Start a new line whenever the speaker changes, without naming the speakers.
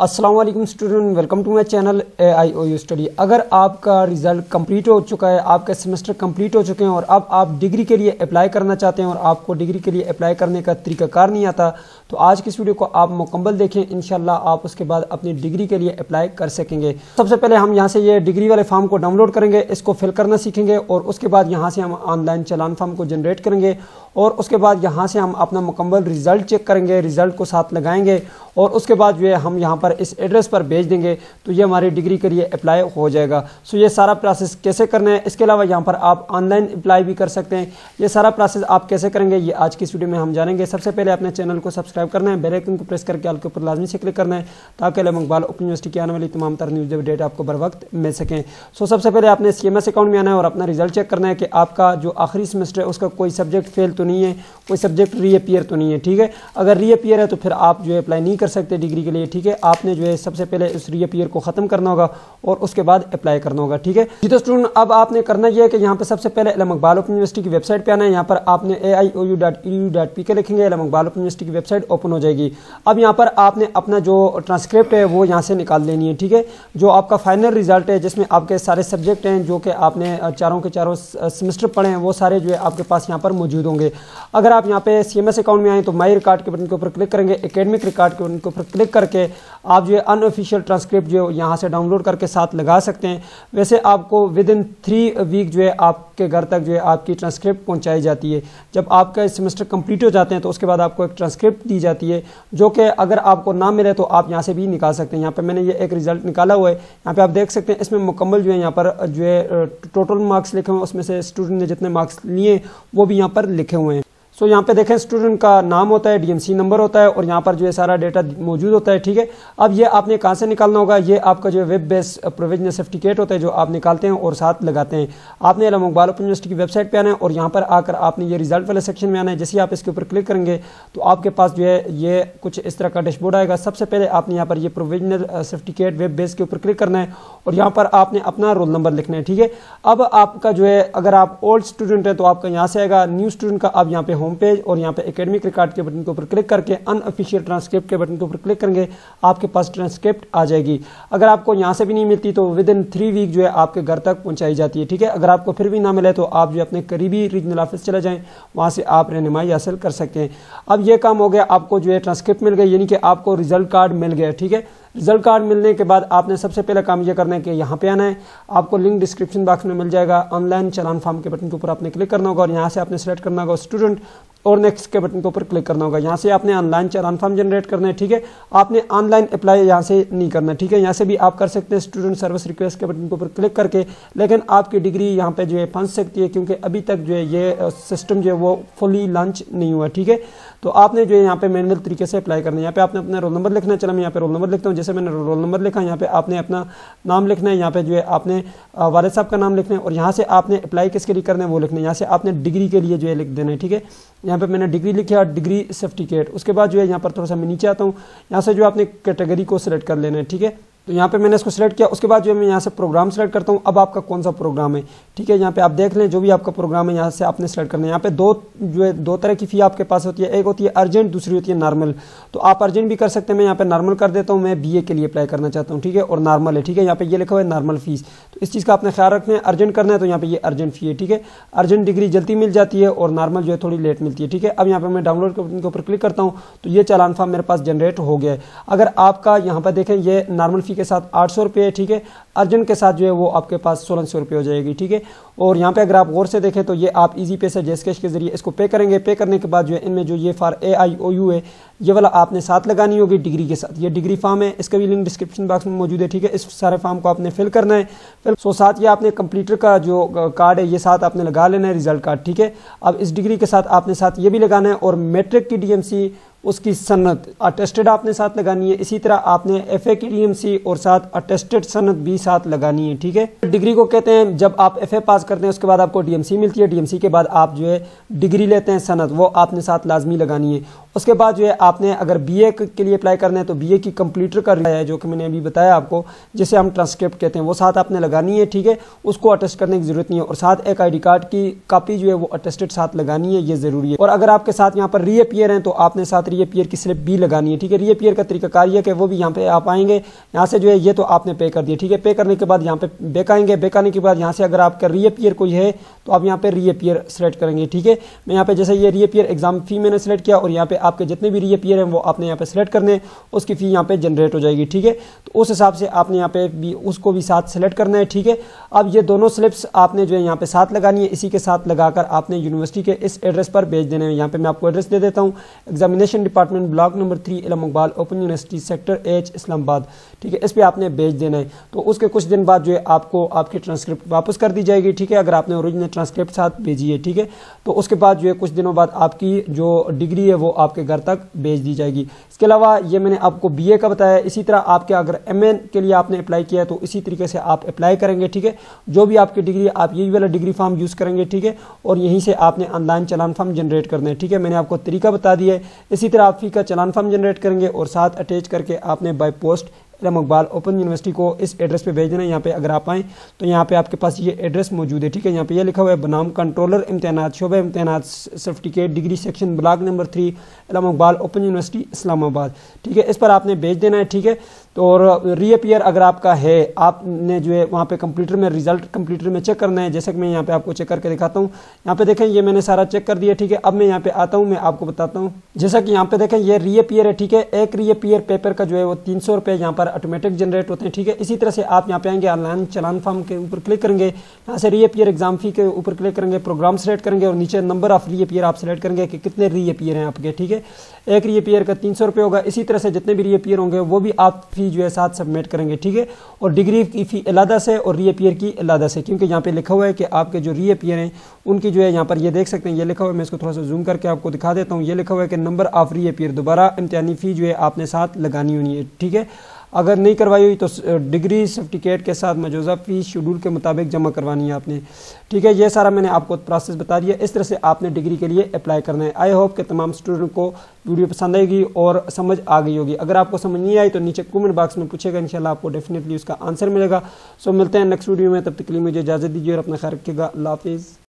Aslam student welcome to my channel A I O U study अगर आपका result complete हो चुका है आपके सेमेस्टर कंप्लीट हो चुके हैं और अब आप डिग्री के लिए अप्लाई करना चाहते हैं और आपको डिग्री के लिए अप्लाई करने का तरीकाकार नहीं आता तो आज की इस वीडियो को आप मुकम्मल देखें इनशाला आप उसके बाद अपनी डिग्री के लिए अप्लाई कर सकेंगे सबसे पहले हम यहाँ से ये डिग्री वाले फॉर्म को डाउनलोड करेंगे इसको फिल करना सीखेंगे और उसके बाद यहाँ से हम ऑनलाइन चलान फॉर्म को जनरेट करेंगे और उसके बाद यहाँ से हम अपना मुकम्मल रिजल्ट चेक करेंगे रिजल्ट को साथ लगाएंगे और उसके बाद जो है हम यहाँ पर इस एड्रेस पर भेज देंगे तो ये हमारी डिग्री के लिए अप्लाई हो जाएगा सो ये सारा प्रोसेस कैसे करना है इसके अलावा यहाँ पर आप ऑनलाइन अप्लाई भी कर सकते हैं ये सारा प्रोसेस आप कैसे करेंगे ये आज की वीडियो में हम जानेंगे सबसे पहले अपने चैनल को सब्सक्राइब करना है बेलाइकन को प्रेस करके आल के ऊपर लाजमी से क्लिक करना है ताकि अलम इकबाल ओपन यूनिवर्सिटी की आने वाली तमाम तरह न्यूज अपडेट आपको बर वक्त मिल सकें सो सबसे पहले आपने सी अकाउंट में आना है और अपना रिजल्ट चेक करना है कि आपका जो आखिरी सेमेस्टर है उसका कोई सब्जेक्ट फेल तो नहीं है कोई सब्जेक्ट रीअपियर तो नहीं है ठीक है अगर रीअपियर है तो फिर आप जो है अप्लाई नहीं कर सकते हैं डिग्री के लिए ठीक है आपने जो है सबसे पहले इस रीअपियर को ख़त्म करना होगा और उसके बाद अप्लाई करना होगा ठीक है जी तो स्टूडेंट अब आपने करना यह है कि यहाँ पर सबसे पहले एलम अकबाल ओपन यूनिवर्सिटी की वेबसाइट पर आना है यहाँ पर आपने A I O U dot E U dot P K लिखेंगे एलम अकबाल ओपन यूनिवर्सिटी की वेबसाइट ओपन हो जाएगी अब यहाँ पर आपने अपना जो ट्रांसक्रिप्ट है वो यहाँ से निकाल लेनी है ठीक है जो आपका फाइनल रिजल्ट है जिसमें आपके सारे सब्जेक्ट हैं जो कि आपने चारों के चारों सेमेस्टर पढ़े हैं वो सारे जो है आपके पास यहाँ पर मौजूद होंगे अगर आप यहाँ पे सी अकाउंट में आए तो माई रिकॉर्ड के बटन के ऊपर क्लिक करेंगे एकेडमिक रिकॉर्ड के बटन इनको क्लिक करके आप जो है अनऑफिशियल ट्रांसक्रिप्ट जो यहाँ से डाउनलोड करके साथ लगा सकते हैं वैसे आपको विद इन थ्री वीक जो है आपके घर तक जो है आपकी ट्रांसक्रिप्ट पहुँचाई जाती है जब आपका सेमेस्टर कंप्लीट हो जाते हैं तो उसके बाद आपको एक ट्रांसक्रिप्ट दी जाती है जो कि अगर आपको ना मिले तो आप यहाँ से भी निकाल सकते हैं यहाँ पर मैंने ये एक रिजल्ट निकाला हुआ है यहाँ पर आप देख सकते हैं इसमें मुकम्मल जो है यहाँ पर जो है टोटल मार्क्स लिखे हुए हैं उसमें से स्टूडेंट ने जितने मार्क्स लिए वो भी यहाँ पर लिखे हुए हैं सो so, यहाँ पे देखें स्टूडेंट का नाम होता है डीएमसी नंबर होता है और यहाँ पर जो है सारा डेटा मौजूद होता है ठीक है अब ये आपने कहाँ से निकालना होगा ये आपका जो है वेब बेस प्रोविजनल सर्टिफिकेट होता है जो आप निकालते हैं और साथ लगाते हैं आपने अलम अकबाल ओपन यूनिवर्सिटी की वेबसाइट पर आना है और यहाँ पर आकर आपने ये रिजल्ट वाले सेक्शन में आना है जैसे आप इसके ऊपर क्लिक करेंगे तो आपके पास जो है ये कुछ इस तरह का डैशबोर्ड आएगा सबसे पहले आपने यहाँ पर ये प्रोविजनल सर्टिफिकेट वेब बेस के ऊपर क्लिक करना है और यहाँ पर आपने अपना रोल नंबर लिखना है ठीक है अब आपका जो है अगर आप ओल्ड स्टूडेंट है तो आपका यहाँ से आएगा न्यू स्टूडेंट का आप यहाँ पे होम पेज और यहाँ पे एकेडमिक रिकॉर्ड के बटन के ऊपर क्लिक करके अनऑफिशियल ट्रांसक्रिप्ट के बटन के ऊपर क्लिक करेंगे आपके पास ट्रांसक्रिप्ट आ जाएगी अगर आपको यहाँ से भी नहीं मिलती तो विद इन थ्री वीक जो है आपके घर तक पहुँचाई जाती है ठीक है अगर आपको फिर भी ना मिले तो आप जो अपने करीबी रीजनल ऑफिस चले जाएँ वहाँ से आप रहनुमाई हासिल कर सकते हैं अब यह काम हो गया आपको जो है ट्रांसक्रिप्ट मिल गई यानी कि आपको रिजल्ट कार्ड मिल गया ठीक है रिजल्ट कार्ड मिलने के बाद आपने सबसे पहला काम यह करना है कि यहाँ पे आना है आपको लिंक डिस्क्रिप्शन बॉक्स में मिल जाएगा ऑनलाइन चलान फॉर्म के बटन के ऊपर आपने क्लिक करना होगा और यहाँ से आपने सेलेक्ट करना होगा स्टूडेंट और नेक्स्ट के बटन के ऊपर क्लिक करना होगा यहाँ से आपने ऑनलाइन चलान फॉर्म जनरेट करना है ठीक है आपने ऑनलाइन अप्लाई यहाँ से नहीं करना ठीक है यहाँ से भी आप कर सकते हैं स्टूडेंट सर्विस रिक्वेस्ट के बटन के ऊपर क्लिक करके लेकिन आपकी डिग्री यहाँ पे जो है फंस सकती है क्योंकि अभी तक जो है ये सिस्टम जो है वो फुली लॉन्च नहीं हुआ ठीक है तो आपने जो यहाँ पे मैनुअल तरीके से अप्लाई करना है यहाँ पे आपने अपना रोल नंबर लिखना है चलो मैं यहाँ पे रोल नंबर लिखता हूँ जैसे मैंने रोल नंबर लिखा यहाँ पे आपने अपना नाम लिखना है यहाँ पे जो है आपने वालद साहब का नाम लिखना है और यहाँ से आपने अप्लाई किसके लिए करना है वो लिखना है यहाँ से आपने डिग्री के लिए जो है लिख देना है ठीक है यहाँ पे मैंने डिग्री लिखा डिग्री सर्टिफिकेट उसके बाद जो है यहाँ पर थोड़ा सा मैं नीचे आता हूँ यहाँ से जो आपने कैटेगरी को सिलेक्ट कर लेना है ठीक है तो यहाँ पे मैंने इसको सिलेक्ट किया उसके बाद जो मैं यहाँ से प्रोग्राम सेलेक्ट करता हूँ अब आपका कौन सा प्रोग्राम है ठीक है यहाँ पे आप देख लें जो भी आपका प्रोग्राम है यहाँ से आपने सेलेक्ट करना है यहाँ पे दो जो है दो तरह की फ़ी आपके पास होती है एक होती है अर्जेंट दूसरी होती है नॉर्मल तो आप अर्जेंट भी कर सकते हैं मैं यहाँ पे नॉर्मल कर देता हूँ मैं बी के लिए अप्लाई करना चाहता हूँ ठीक है और नॉर्मल है ठीक है यहाँ पे ये लिखा हुआ है नॉर्मल फीस तो इस चीज़ का आपने ख्याल रखना है अर्जेंट करना है तो यहाँ पे ये अर्जेंट फी है ठीक है अर्जेंट डिग्री जल्दी मिल जाती है और नॉर्मल जो है थोड़ी लेट मिलती है ठीक है अब यहाँ पर मैं डाउनलोड के ऊपर क्लिक करता हूँ तो ये चालान फॉर्म मेरे पास जनरेट हो गया है अगर आपका यहाँ पर देखें ये नॉर्मल फी के साथ आठ सौ रुपये ठीक है अर्जेंट के साथ जो है वो आपके पास सोलह सौ रुपये हो जाएगी ठीक है और यहाँ पे अगर आप गौर से देखें तो ये आप इजी पे से जेस कैश के जरिए इसको पे करेंगे पे करने के बाद जो है इनमें जो ये फार ए आई ओ यू है ये वाला आपने साथ लगानी होगी डिग्री के साथ ये डिग्री फॉर्म है इसका भी लिंक डिस्क्रिप्शन बॉक्स में मौजूद है ठीक है इस सारे फॉर्म को आपने फिल करना है फिर सो साथ ये आपने कंप्यूटर का जो कार्ड है ये साथ आपने लगा लेना है रिजल्ट कार्ड ठीक है अब इस डिग्री के साथ आपने साथ ये भी लगाना है और मेट्रिक की डी उसकी सनत अटेस्टेड आपने साथ लगानी है इसी तरह आपने एफ ए की डी और साथ अटेस्टेड सनत भी साथ लगानी है ठीक है डिग्री को कहते हैं जब आप एफ ए पास करते हैं उसके बाद आपको डीएमसी मिलती है डीएमसी के बाद आप जो है डिग्री लेते हैं सनत वो आपने साथ लाजमी लगानी है उसके बाद जो है आपने अगर बीए के लिए अप्लाई करना है तो बीए की कर लिया है जो कि मैंने अभी बताया आपको जिसे हम ट्रांसक्रिप्ट कहते हैं वो साथ आपने लगानी है ठीक है उसको अटेस्ट करने की जरूरत नहीं है और साथ एक आईडी कार्ड की कापी जो है वो अटेस्टेड साथ लगानी है ये जरूरी है और अगर आपके साथ यहाँ पर रीअपियर है तो आपने साथ रीअपियर की स्लिप भी लगानी है ठीक है रीअपियर का तरीका कार्य कि वो भी यहाँ पे आप आएंगे यहाँ से जो है ये तो आपने पे कर दिया ठीक है पे करने के बाद यहाँ पे बेक आएंगे बेक आने के बाद यहाँ से अगर आपका रीअपियर कोई है तो आप यहाँ पे रीअपियर सेलेक्ट करेंगे ठीक है मैं यहाँ पे जैसे ये रीअपियर एग्जाम फी मैंने सेलेक्ट किया और यहाँ पे आपके जितने भी रीअपियर हैं वो आपने यहाँ पे सेलेक्ट करने उसकी फ़ी यहाँ पे जनरेट हो जाएगी ठीक है तो उस हिसाब से आपने यहाँ पे भी उसको भी साथ सेलेक्ट करना है ठीक है अब ये दोनों स्लिप्स आपने जो है यहाँ पे साथ लगानी है इसी के साथ लगाकर आपने यूनिवर्सिटी के इस एड्रेस पर भेज देने यहाँ पे मैं आपको एड्रेस दे देता हूँ examination department block number three Allama Iqbal open university sector H Islamabad ठीक है इस पर आपने भेज देना है तो उसके कुछ दिन बाद जो है आपको आपकी ट्रांसक्रिप्ट वापस कर दी जाएगी ठीक है अगर आपने ओरिजिनल ट्रांसक्रिप्ट साथ भेजी है ठीक है तो उसके बाद जो है कुछ दिनों बाद आपकी जो डिग्री है वो आप आपके घर तक भेज दी जाएगी इसके अलावा ये मैंने आपको बीए का बताया इसी तरह आपके अगर एमएन के लिए आपने अप्लाई किया है तो इसी तरीके से आप अप्लाई करेंगे ठीक है जो भी आपकी डिग्री आप यही वाला डिग्री फॉर्म यूज़ करेंगे ठीक है और यहीं से आपने ऑनलाइन चलान फॉर्म जनरेट करना है ठीक है मैंने आपको तरीका बता दिया है इसी तरह आप फी का चलान फॉर्म जनरेट करेंगे और साथ अटैच करके आपने by post Allama Iqbal open university को इस एड्रेस पे भेज देना यहाँ पे अगर आप आएँ तो यहाँ पे आपके पास ये एड्रेस मौजूद है ठीक है यहाँ पे ये लिखा हुआ है बनाम कंट्रोलर इम्तहान शोबे इम्तहान certificate degree section block number three Allama Iqbal open university Islamabad ठीक है इस पर आपने भेज देना है ठीक है तो और रीअपियर अगर आपका है आपने जो है वहाँ पे कंप्यूटर में रिजल्ट कंप्यूटर में चेक करना है जैसे कि मैं यहाँ पे आपको चेक करके दिखाता हूँ यहाँ पे देखें ये मैंने सारा चेक कर दिया ठीक है अब मैं यहाँ पे आता हूँ मैं आपको बताता हूँ जैसा कि यहाँ पे देखें ये रीअपियर है ठीक है एक रीअपियर पेपर का जो है वो तीन सौ रुपये यहाँ पर ऑटोमेटिक जनरेट होते हैं ठीक है इसी तरह से आप यहाँ पे आएंगे ऑनलाइन चलान फॉर्म के ऊपर क्लिक करेंगे यहाँ से रीअपियर एग्जाम फी के ऊपर क्लिक करेंगे प्रोग्राम सेलेक्ट करेंगे और नीचे नंबर ऑफ रीअपियर आप सेलेक्ट करेंगे कि कितने रीअपियर हैं आपके ठीक है एक रीअपियर का तीन सौ होगा इसी तरह से जितने भी रीअपियर होंगे वो भी आप फी की जो है साथ सबमिट करेंगे ठीक है और डिग्री की फ़ी अलहदा से और रीअपियर की अलहदा से क्योंकि यहाँ पे लिखा हुआ है कि आपके जो रीअपियर हैं उनकी जो है यहाँ पर ये देख सकते हैं ये लिखा हुआ है मैं इसको थोड़ा सा जूम करके आपको दिखा देता हूँ ये लिखा हुआ है कि नंबर ऑफ रीअपियर दोबारा इम्तिहानी फ़ी जो है आपने साथ लगानी होनी है ठीक है अगर नहीं करवाई हुई तो डिग्री सर्टिफिकेट के साथ मौजूदा फीस शेड्यूल के मुताबिक जमा करवानी है आपने ठीक है ये सारा मैंने आपको प्रोसेस बता दिया इस तरह से आपने डिग्री के लिए अप्लाई करना है आई होप के तमाम स्टूडेंट को वीडियो पसंद आएगी और समझ आ गई होगी अगर आपको समझ नहीं आई तो नीचे कमेंट बॉक्स में पूछेगा इनशाला आपको डेफिनेटली उसका आंसर मिलेगा सो मिलते हैं नेक्स्ट वीडियो में तब तक के लिए मुझे इजाज़त दीजिए और अपना ख्याल रखिएगा